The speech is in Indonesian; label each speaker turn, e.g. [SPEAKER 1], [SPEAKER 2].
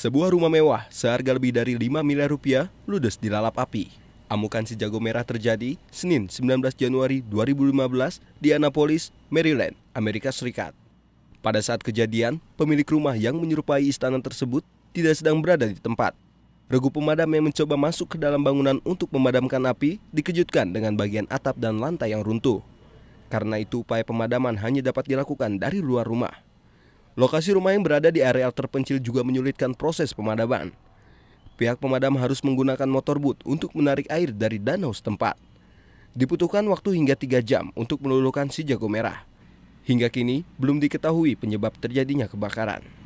[SPEAKER 1] Sebuah rumah mewah seharga lebih dari 5 miliar rupiah ludes dilalap api. Amukan si jago merah terjadi Senin 19 Januari 2015 di Annapolis, Maryland, Amerika Serikat. Pada saat kejadian, pemilik rumah yang menyerupai istana tersebut tidak sedang berada di tempat. Regu pemadam yang mencoba masuk ke dalam bangunan untuk memadamkan api dikejutkan dengan bagian atap dan lantai yang runtuh. Karena itu upaya pemadaman hanya dapat dilakukan dari luar rumah. Lokasi rumah yang berada di areal terpencil juga menyulitkan proses pemadaman. Pihak pemadam harus menggunakan motor boot untuk menarik air dari danau setempat. Dibutuhkan waktu hingga tiga jam untuk meluluhkan si jago merah. Hingga kini, belum diketahui penyebab terjadinya kebakaran.